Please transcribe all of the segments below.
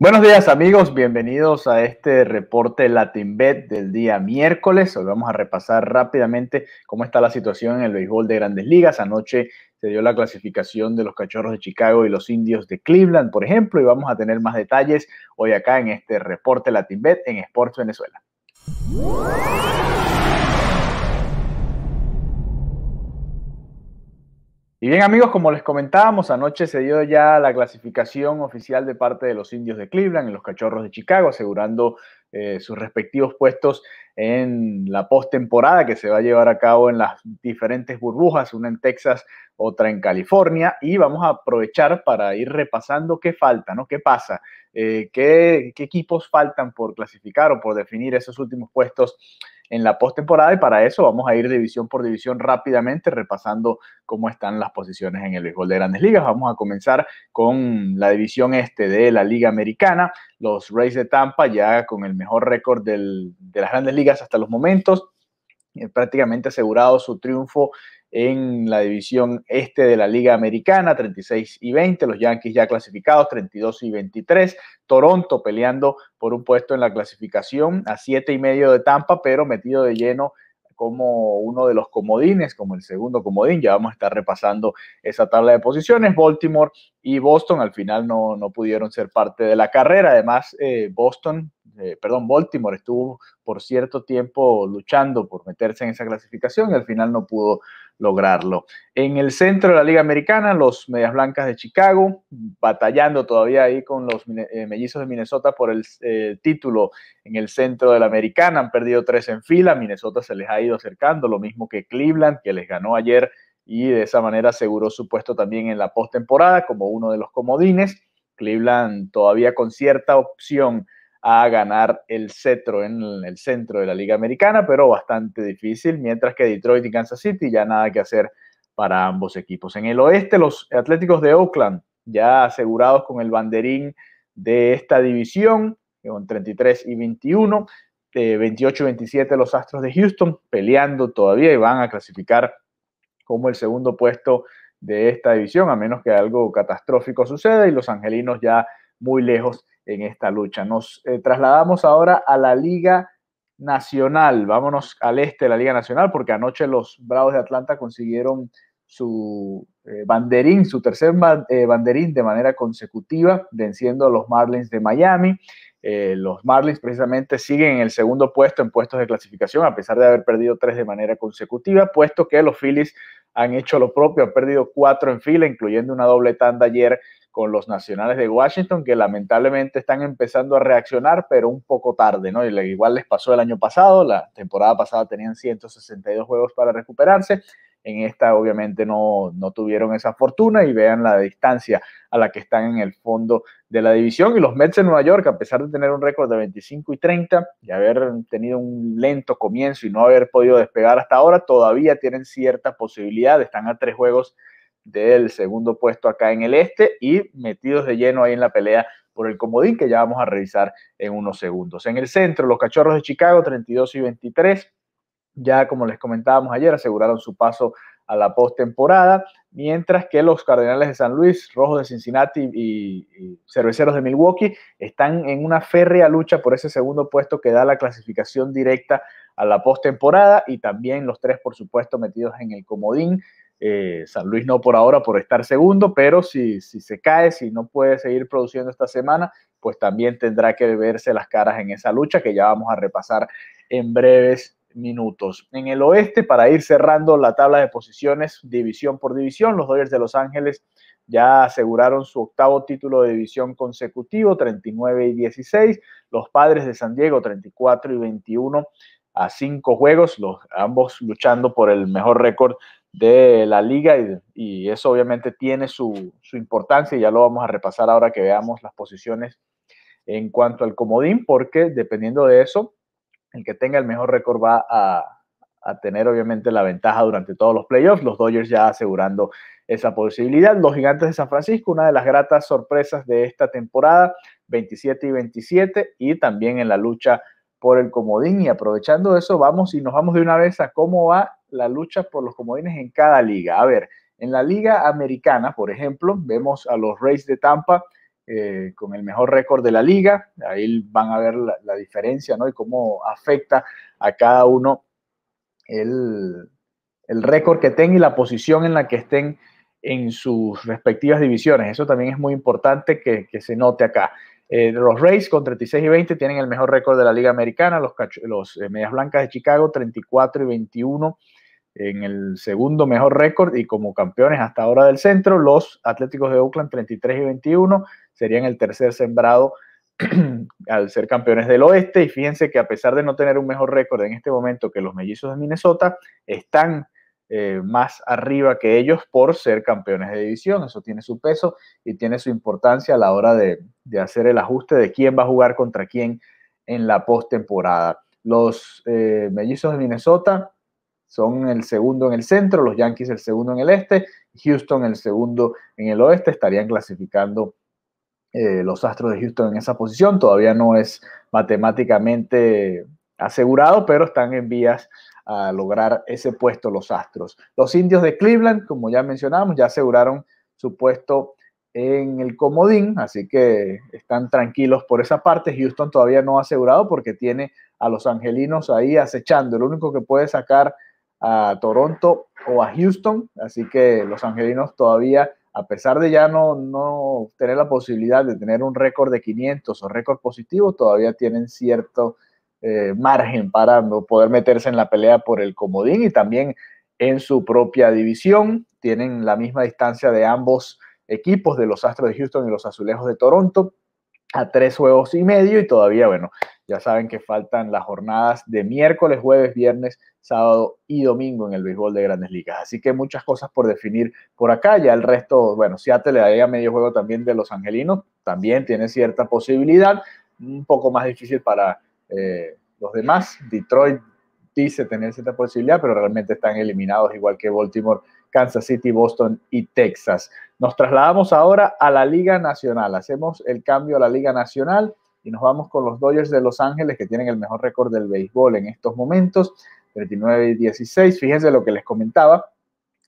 Buenos días amigos, bienvenidos a este reporte LatinBet del día miércoles. Hoy vamos a repasar rápidamente cómo está la situación en el béisbol de grandes ligas. Anoche se dio la clasificación de los Cachorros de Chicago y los Indios de Cleveland, por ejemplo, y vamos a tener más detalles hoy acá en este reporte LatinBet en Sports Venezuela. Y bien amigos, como les comentábamos, anoche se dio ya la clasificación oficial de parte de los indios de Cleveland y los cachorros de Chicago, asegurando eh, sus respectivos puestos en la postemporada que se va a llevar a cabo en las diferentes burbujas, una en Texas, otra en California, y vamos a aprovechar para ir repasando qué falta, ¿no? ¿Qué pasa? Eh, qué, ¿Qué equipos faltan por clasificar o por definir esos últimos puestos en la postemporada y para eso vamos a ir división por división rápidamente repasando cómo están las posiciones en el béisbol de grandes ligas. Vamos a comenzar con la división este de la Liga Americana, los Rays de Tampa ya con el mejor récord de las grandes ligas hasta los momentos, eh, prácticamente asegurado su triunfo en la división este de la Liga Americana, 36 y 20, los Yankees ya clasificados, 32 y 23, Toronto peleando por un puesto en la clasificación a 7 y medio de Tampa, pero metido de lleno como uno de los comodines, como el segundo comodín. Ya vamos a estar repasando esa tabla de posiciones. Baltimore y Boston al final no, no pudieron ser parte de la carrera. Además, eh, Boston perdón, Baltimore estuvo por cierto tiempo luchando por meterse en esa clasificación y al final no pudo lograrlo. En el centro de la Liga Americana, los Medias Blancas de Chicago, batallando todavía ahí con los eh, Mellizos de Minnesota por el eh, título en el centro de la Americana, han perdido tres en fila, Minnesota se les ha ido acercando, lo mismo que Cleveland, que les ganó ayer y de esa manera aseguró su puesto también en la postemporada como uno de los comodines. Cleveland todavía con cierta opción a ganar el cetro en el centro de la Liga Americana, pero bastante difícil, mientras que Detroit y Kansas City ya nada que hacer para ambos equipos. En el oeste, los Atléticos de Oakland, ya asegurados con el banderín de esta división, con 33 y 21, de 28 y 27 eh, los Astros de Houston, peleando todavía y van a clasificar como el segundo puesto de esta división, a menos que algo catastrófico suceda y los angelinos ya muy lejos en esta lucha. Nos eh, trasladamos ahora a la Liga Nacional. Vámonos al este de la Liga Nacional, porque anoche los Bravos de Atlanta consiguieron su eh, banderín, su tercer eh, banderín de manera consecutiva, venciendo a los Marlins de Miami. los Marlins precisamente siguen en el segundo puesto en puestos de clasificación, a pesar de haber perdido tres de manera consecutiva, puesto que los Phillies han hecho lo propio, han perdido cuatro en fila, incluyendo una doble tanda ayer con los nacionales de Washington, que lamentablemente están empezando a reaccionar, pero un poco tarde, ¿no? Igual les pasó el año pasado, la temporada pasada tenían 162 juegos para recuperarse, en esta obviamente no, no tuvieron esa fortuna y vean la distancia a la que están en el fondo de la división. Y los Mets en Nueva York, a pesar de tener un récord de 25 y 30 y haber tenido un lento comienzo y no haber podido despegar hasta ahora, todavía tienen cierta posibilidad, están a tres juegos del segundo puesto acá en el este y metidos de lleno ahí en la pelea por el comodín que ya vamos a revisar en unos segundos. En el centro, los Cachorros de Chicago, 32 y 23, ya como les comentábamos ayer, aseguraron su paso a la postemporada, mientras que los Cardenales de San Luis, Rojos de Cincinnati y, Cerveceros de Milwaukee están en una férrea lucha por ese segundo puesto que da la clasificación directa a la postemporada y también los tres, por supuesto, metidos en el comodín eh, San Luis no por ahora por estar segundo, pero si, se cae, si no puede seguir produciendo esta semana, pues también tendrá que verse las caras en esa lucha que ya vamos a repasar en breves minutos. En el oeste, para ir cerrando la tabla de posiciones, división por división, los Dodgers de Los Ángeles ya aseguraron su octavo título de división consecutivo, 39 y 16. Los Padres de San Diego, 34 y 21 a cinco juegos, los, ambos luchando por el mejor récord de la liga y, eso obviamente tiene su, su, importancia y ya lo vamos a repasar ahora que veamos las posiciones en cuanto al comodín, porque dependiendo de eso, el que tenga el mejor récord va a, a tener obviamente la ventaja durante todos los playoffs, los Dodgers ya asegurando esa posibilidad. Los Gigantes de San Francisco, una de las gratas sorpresas de esta temporada, 27 y 27, y también en la lucha por el comodín. Y aprovechando eso, vamos y nos vamos de una vez a cómo va la lucha por los comodines en cada liga. A ver, en la liga americana, por ejemplo, vemos a los Rays de Tampa eh, con el mejor récord de la liga. Ahí van a ver la, diferencia, ¿no? Y cómo afecta a cada uno el, récord que tenga y la posición en la que estén en sus respectivas divisiones. Eso también es muy importante que, se note acá. Eh, los Rays con 36 y 20 tienen el mejor récord de la Liga Americana, los, los eh, Medias Blancas de Chicago 34 y 21 en el segundo mejor récord y como campeones hasta ahora del centro, los Atléticos de Oakland 33 y 21 serían el tercer sembrado al ser campeones del oeste y fíjense que a pesar de no tener un mejor récord en este momento que los mellizos de Minnesota, están eh, más arriba que ellos por ser campeones de división. Eso tiene su peso y tiene su importancia a la hora de, hacer el ajuste de quién va a jugar contra quién en la postemporada. Los eh, mellizos de Minnesota son el segundo en el centro, los Yankees el segundo en el este, Houston el segundo en el oeste. Estarían clasificando eh, los Astros de Houston en esa posición. Todavía no es matemáticamente asegurado, pero están en vías a lograr ese puesto los Astros. Los indios de Cleveland, como ya mencionamos, ya aseguraron su puesto en el comodín, así que están tranquilos por esa parte. Houston todavía no ha asegurado porque tiene a los angelinos ahí acechando. El único que puede sacar a Toronto o a Houston, así que los angelinos todavía, a pesar de ya no, no tener la posibilidad de tener un récord de 500 o récord positivo, todavía tienen cierto eh, margen para no poder meterse en la pelea por el comodín y también en su propia división. Tienen la misma distancia de ambos equipos, de los Astros de Houston y los Azulejos de Toronto, a tres juegos y medio y todavía, bueno, ya saben que faltan las jornadas de miércoles, jueves, viernes, sábado y domingo en el béisbol de grandes ligas. Así que muchas cosas por definir por acá. Ya el resto, bueno, Seattle le daría medio juego también de los angelinos. También tiene cierta posibilidad. Un poco más difícil para eh, los demás. Detroit dice tener cierta posibilidad, pero realmente están eliminados igual que Baltimore, Kansas City, Boston y Texas. Nos trasladamos ahora a la Liga Nacional. Hacemos el cambio a la Liga Nacional. Y nos vamos con los Dodgers de Los Ángeles, que tienen el mejor récord del béisbol en estos momentos, 39 y 16. Fíjense lo que les comentaba.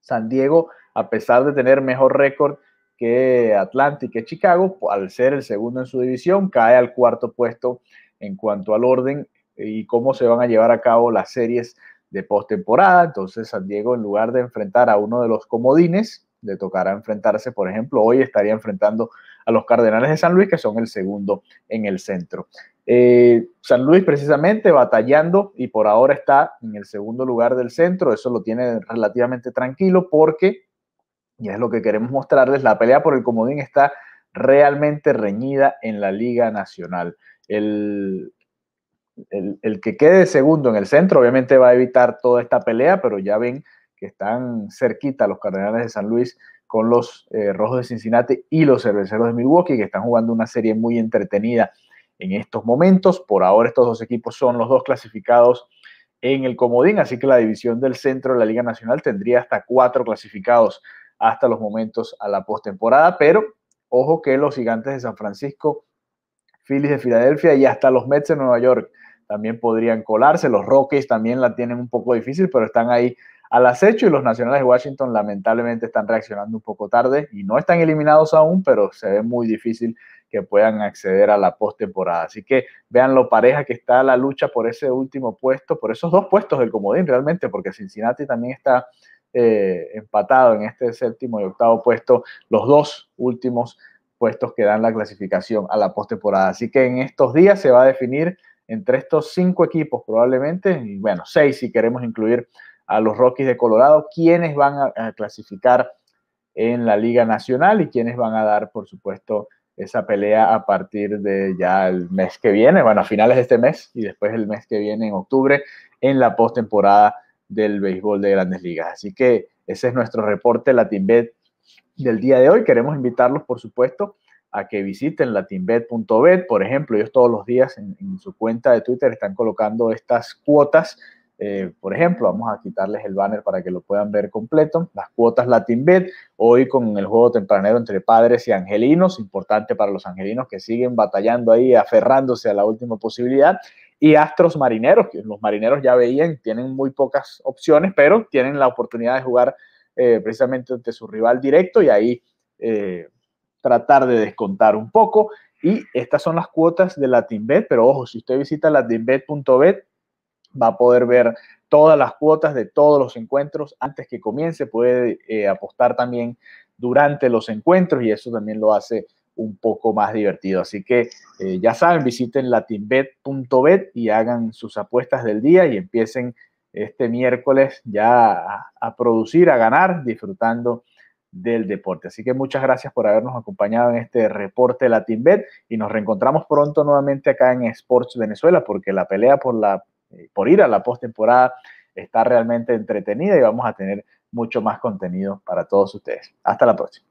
San Diego, a pesar de tener mejor récord que Atlanta y que Chicago, al ser el segundo en su división, cae al cuarto puesto en cuanto al orden y cómo se van a llevar a cabo las series de postemporada. Entonces, San Diego, en lugar de enfrentar a uno de los comodines, le tocará enfrentarse, por ejemplo, hoy estaría enfrentando a los Cardenales de San Luis, que son el segundo en el centro. Eh, San Luis precisamente batallando y por ahora está en el segundo lugar del centro, eso lo tiene relativamente tranquilo porque, y es lo que queremos mostrarles, la pelea por el comodín está realmente reñida en la Liga Nacional. el, el que quede segundo en el centro obviamente va a evitar toda esta pelea, pero ya ven que están cerquita los Cardenales de San Luis con los eh, Rojos de Cincinnati y los Cerveceros de Milwaukee, que están jugando una serie muy entretenida en estos momentos. Por ahora estos dos equipos son los dos clasificados en el comodín, así que la división del centro de la Liga Nacional tendría hasta cuatro clasificados hasta los momentos a la postemporada, pero ojo que los Gigantes de San Francisco, Phillies de Filadelfia y hasta los Mets de Nueva York también podrían colarse, los Rockies también la tienen un poco difícil, pero están ahí al acecho y los Nacionales de Washington lamentablemente están reaccionando un poco tarde y no están eliminados aún, pero se ve muy difícil que puedan acceder a la postemporada. Así que vean lo pareja que está la lucha por ese último puesto, por esos dos puestos del comodín realmente, porque Cincinnati también está eh, empatado en este séptimo y octavo puesto, los dos últimos puestos que dan la clasificación a la postemporada. Así que en estos días se va a definir entre estos cinco equipos probablemente, y bueno, seis si queremos incluir a los Rockies de Colorado, quiénes van a, clasificar en la Liga Nacional y quiénes van a dar, por supuesto, esa pelea a partir de ya el mes que viene, bueno, a finales de este mes y después el mes que viene, en octubre, en la postemporada del béisbol de grandes ligas. Así que ese es nuestro reporte Latinbet del día de hoy. Queremos invitarlos, por supuesto, a que visiten latinbet.bet. Por ejemplo, ellos todos los días en, su cuenta de Twitter están colocando estas cuotas eh, por ejemplo, vamos a quitarles el banner para que lo puedan ver completo. Las cuotas LatinBet, hoy con el juego tempranero entre padres y angelinos, importante para los angelinos que siguen batallando ahí, aferrándose a la última posibilidad. Y Astros Marineros, que los marineros ya veían, tienen muy pocas opciones, pero tienen la oportunidad de jugar eh, precisamente ante su rival directo y ahí eh, tratar de descontar un poco. Y estas son las cuotas de LatinBet, pero ojo, si usted visita latinbet.bet, va a poder ver todas las cuotas de todos los encuentros antes que comience, puede eh, apostar también durante los encuentros y eso también lo hace un poco más divertido. Así que eh, ya saben, visiten latinbet.bet y hagan sus apuestas del día y empiecen este miércoles ya a, producir, a ganar, disfrutando del deporte. Así que muchas gracias por habernos acompañado en este reporte Latinbet y nos reencontramos pronto nuevamente acá en Sports Venezuela porque la pelea por la eh, por ir a la postemporada está realmente entretenida y vamos a tener mucho más contenido para todos ustedes. Hasta la próxima.